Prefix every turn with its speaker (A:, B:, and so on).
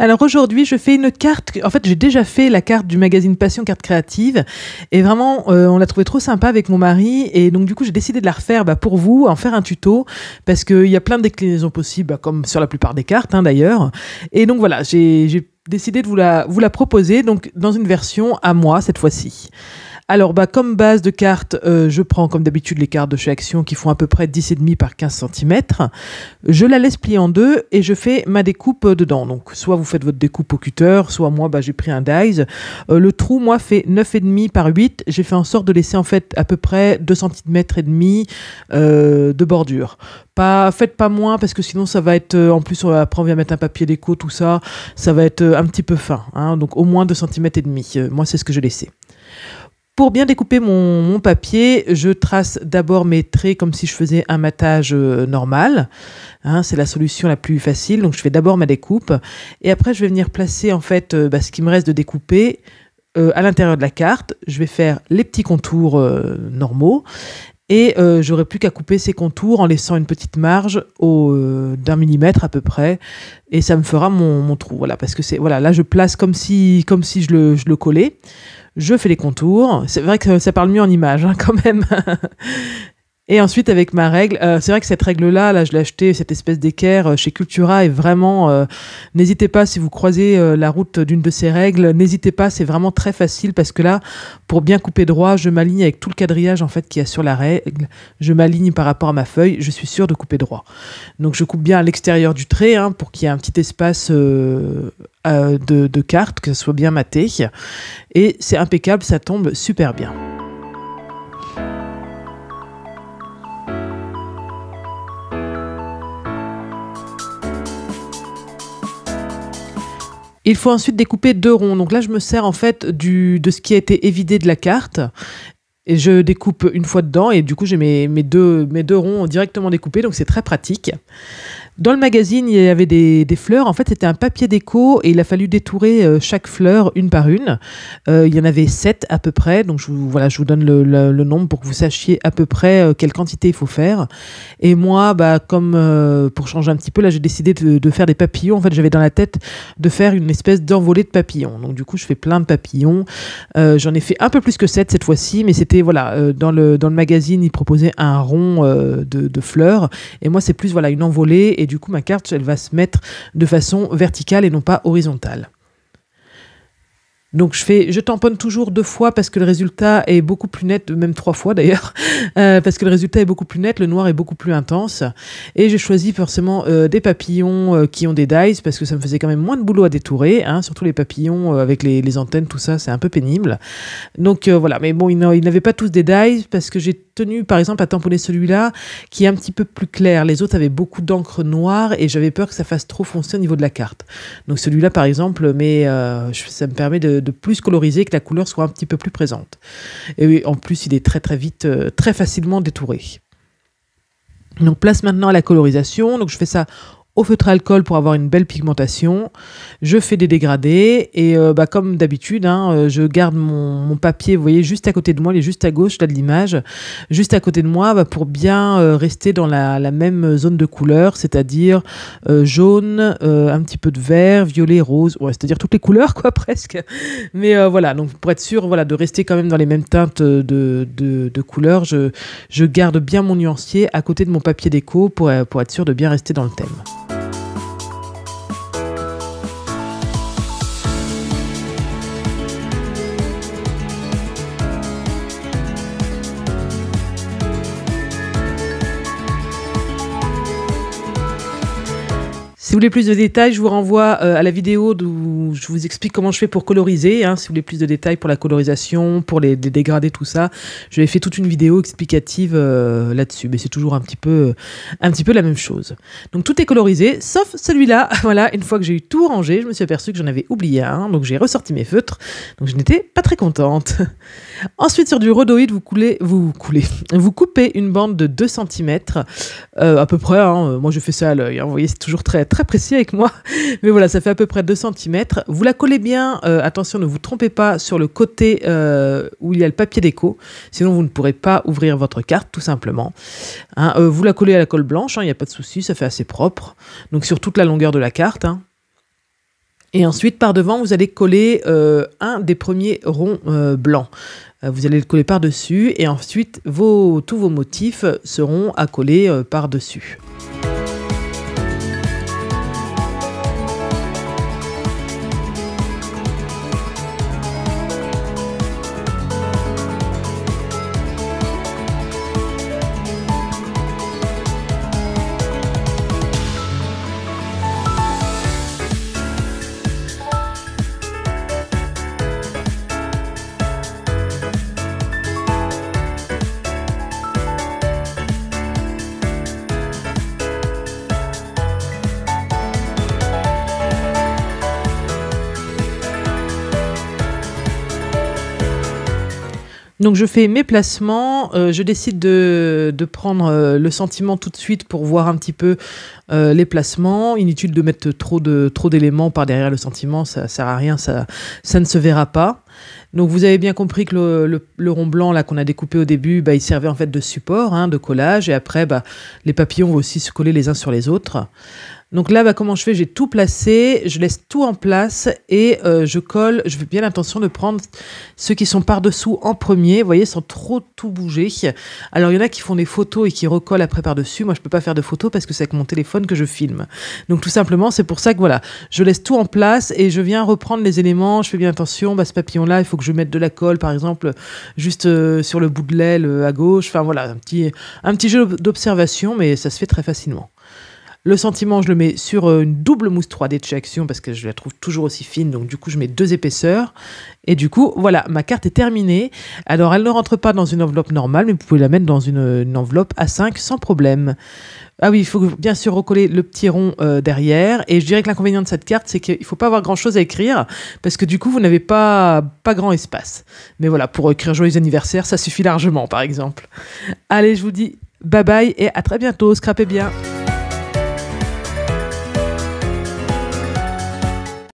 A: Alors aujourd'hui, je fais une carte. En fait, j'ai déjà fait la carte du magazine Passion Carte Créative. Et vraiment, euh, on l'a trouvé trop sympa avec mon mari. Et donc, du coup, j'ai décidé de la refaire bah, pour vous, en faire un tuto. Parce qu'il y a plein de déclinaisons possibles, bah, comme sur la plupart des cartes hein, d'ailleurs. Et donc, voilà, j'ai décidé de vous la, vous la proposer donc, dans une version à moi cette fois-ci. Alors, bah, comme base de carte, euh, je prends comme d'habitude les cartes de chez Action qui font à peu près 10,5 par 15 cm. Je la laisse plier en deux et je fais ma découpe euh, dedans. Donc, soit vous faites votre découpe au cutter, soit moi, bah, j'ai pris un dies. Euh, le trou, moi, fait 9,5 par 8. J'ai fait en sorte de laisser en fait à peu près 2 cm et demi de bordure. Pas, faites pas moins parce que sinon ça va être en plus après on vient mettre un papier déco tout ça ça va être un petit peu fin hein. donc au moins 2 cm et demi moi c'est ce que j'ai laissé pour bien découper mon, papier, je trace d'abord mes traits comme si je faisais un matage euh, normal. Hein, c'est la solution la plus facile. Donc je fais d'abord ma découpe et après je vais venir placer en fait euh, bah, ce qu'il me reste de découper euh, à l'intérieur de la carte, je vais faire les petits contours normaux et euh, j'aurais plus qu'à couper ces contours en laissant une petite marge euh, d'un millimètre à peu près, et ça me fera mon, trou. Voilà, parce que c'est voilà, là je place comme si comme si je le, je collais. Je fais les contours. C'est vrai que ça parle mieux en image hein, quand même. Et ensuite, avec ma règle, euh, c'est vrai que cette règle-là, là, je l'ai acheté cette espèce d'équerre euh, chez Cultura, et vraiment, euh, n'hésitez pas si vous croisez la route d'une de ces règles, n'hésitez pas, c'est vraiment très facile parce que là, pour bien couper droit, je m'aligne avec tout le quadrillage en fait qu'il y a sur la règle, je m'aligne par rapport à ma feuille, je suis sûr de couper droit. Donc je coupe bien à l'extérieur du trait hein, pour qu'il y ait un petit espace de, de carte, que ce soit bien maté, et c'est impeccable, ça tombe super bien. Il faut ensuite découper deux ronds. Donc là, je me sers en fait du, de ce qui a été évidé de la carte. Et je découpe une fois dedans et du coup j'ai mes, deux, mes deux ronds directement découpés, donc c'est très pratique. Dans le magazine, il y avait des, fleurs. En fait, c'était un papier déco et il a fallu détourer euh, chaque fleur une par une. Euh, il y en avait sept à peu près. Donc, je vous, voilà, je vous donne le, nombre pour que vous sachiez à peu près euh, quelle quantité il faut faire. Et moi, bah, comme pour changer un petit peu, là, j'ai décidé de, faire des papillons. En fait, j'avais dans la tête de faire une espèce d'envolée de papillons. Donc, du coup, je fais plein de papillons. J'en ai fait un peu plus que sept cette fois-ci, mais c'était, voilà, dans, le, dans le magazine, il proposait un rond de, de fleurs. Et moi, c'est plus, voilà, une envolée et du coup ma carte elle va se mettre de façon verticale et non pas horizontale. Donc je fais, je tamponne toujours deux fois parce que le résultat est beaucoup plus net, même trois fois d'ailleurs, euh, parce que le résultat est beaucoup plus net, le noir est beaucoup plus intense. Et j'ai choisi forcément euh, des papillons euh, qui ont des dies parce que ça me faisait quand même moins de boulot à détourer, hein, surtout les papillons avec les, les, antennes, tout ça, c'est un peu pénible. Donc voilà, mais bon, ils n'avaient pas tous des dies parce que j'ai tenu par exemple à tamponner celui-là qui est un petit peu plus clair. Les autres avaient beaucoup d'encre noire et j'avais peur que ça fasse trop foncé au niveau de la carte. Donc celui-là par exemple, mais ça me permet de de plus coloriser, que la couleur soit un petit peu plus présente. Et en plus, il est très très vite, euh, très facilement détouré. Donc place maintenant à la colorisation. Donc je fais ça au feutre alcool pour avoir une belle pigmentation. Je fais des dégradés et euh, bah, comme d'habitude, hein, euh, je garde mon, papier, vous voyez, juste à côté de moi, il est juste à gauche là de l'image, juste à côté de moi bah, pour bien euh, rester dans la, même zone de couleur, c'est-à-dire jaune, un petit peu de vert, violet, rose, c'est-à-dire toutes les couleurs quoi presque. Mais voilà, donc pour être sûr voilà, de rester quand même dans les mêmes teintes de, de, couleurs, je, garde bien mon nuancier à côté de mon papier déco pour, pour être sûr de bien rester dans le thème. vous voulez plus de détails, je vous renvoie euh, à la vidéo où je vous explique comment je fais pour coloriser. Hein. si vous voulez plus de détails pour la colorisation, pour les, dégrader, dégradés, tout ça, je vais faire toute une vidéo explicative euh, là-dessus. Mais c'est toujours un petit peu, un petit peu la même chose. Donc tout est colorisé, sauf celui-là. voilà, une fois que j'ai eu tout rangé, je me suis aperçue que j'en avais oublié un. Donc j'ai ressorti mes feutres. Donc je n'étais pas très contente. Ensuite, sur du rhodoïde, vous coulez, vous coulez, vous coupez une bande de 2 cm euh, à peu près. Hein. moi, je fais ça à l'œil. Hein. vous voyez, c'est toujours très très avec moi. Mais voilà, ça fait à peu près 2 cm. Vous la collez bien. Euh, attention, ne vous trompez pas sur le côté euh, où il y a le papier déco. Sinon, vous ne pourrez pas ouvrir votre carte, tout simplement. Hein, euh, vous la collez à la colle blanche, hein, il n'y a pas de souci, ça fait assez propre. Donc sur toute la longueur de la carte. Hein. Et ensuite, par devant, vous allez coller un des premiers ronds blancs. vous allez le coller par-dessus et ensuite, tous vos motifs seront à coller par-dessus. Donc je fais mes placements, euh, je décide de, prendre euh, le sentiment tout de suite pour voir un petit peu euh, les placements. Inutile de mettre trop de trop d'éléments par derrière le sentiment, ça sert à rien, ça, ça ne se verra pas. Donc vous avez bien compris que le, le, rond blanc là qu'on a découpé au début, bah, il servait en fait de support, hein, de collage, et après bah, les papillons vont aussi se coller les uns sur les autres. Donc là, bah, comment je fais J'ai tout placé, je laisse tout en place et euh, je colle. Je fais bien l'intention de prendre ceux qui sont par-dessous en premier, vous voyez, sans trop tout bouger. Alors, il y en a qui font des photos et qui recollent après par-dessus. Moi, je ne peux pas faire de photos parce que c'est avec mon téléphone que je filme. Donc, tout simplement, c'est pour ça que voilà, je laisse tout en place et je viens reprendre les éléments. Je fais bien attention, bah, ce papillon-là, il faut que je mette de la colle, par exemple, juste euh, sur le bout de l'aile euh, à gauche. Enfin, voilà, un petit, un petit jeu d'observation, mais ça se fait très facilement. Le sentiment, je le mets sur euh, une double mousse 3D de chez Action parce que je la trouve toujours aussi fine. Donc, du coup, je mets deux épaisseurs. Et du coup, voilà, ma carte est terminée. Alors, elle ne rentre pas dans une enveloppe normale, mais vous pouvez la mettre dans une, enveloppe A5 sans problème. Ah oui, il faut bien sûr recoller le petit rond euh, derrière. Et je dirais que l'inconvénient de cette carte, c'est qu'il ne faut pas avoir grand-chose à écrire, parce que du coup, vous n'avez pas, pas grand espace. Mais voilà, pour écrire Joyeux anniversaire, ça suffit largement, par exemple. Allez, je vous dis bye bye et à très bientôt. Scrapez bien.